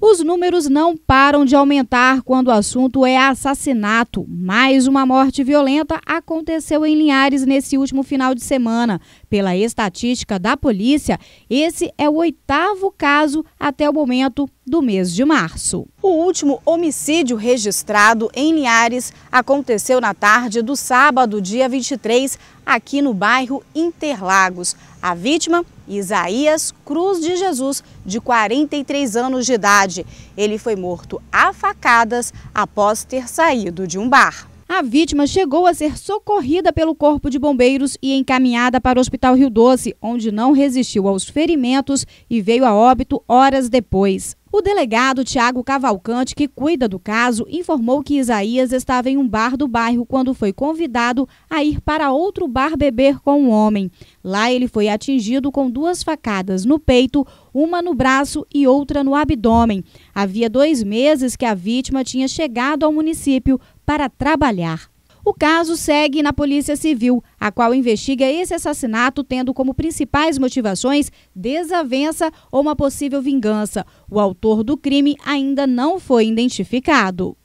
Os números não param de aumentar quando o assunto é assassinato. Mais uma morte violenta aconteceu em Linhares nesse último final de semana. Pela estatística da polícia, esse é o oitavo caso até o momento do mês de março. O último homicídio registrado em Linhares aconteceu na tarde do sábado, dia 23, aqui no bairro Interlagos. A vítima, Isaías Cruz de Jesus, de 43 anos de idade. Ele foi morto a facadas após ter saído de um bar. A vítima chegou a ser socorrida pelo Corpo de Bombeiros e encaminhada para o Hospital Rio Doce, onde não resistiu aos ferimentos e veio a óbito horas depois. O delegado Tiago Cavalcante, que cuida do caso, informou que Isaías estava em um bar do bairro quando foi convidado a ir para outro bar beber com um homem. Lá ele foi atingido com duas facadas no peito, uma no braço e outra no abdômen. Havia dois meses que a vítima tinha chegado ao município para trabalhar. O caso segue na Polícia Civil, a qual investiga esse assassinato tendo como principais motivações desavença ou uma possível vingança. O autor do crime ainda não foi identificado.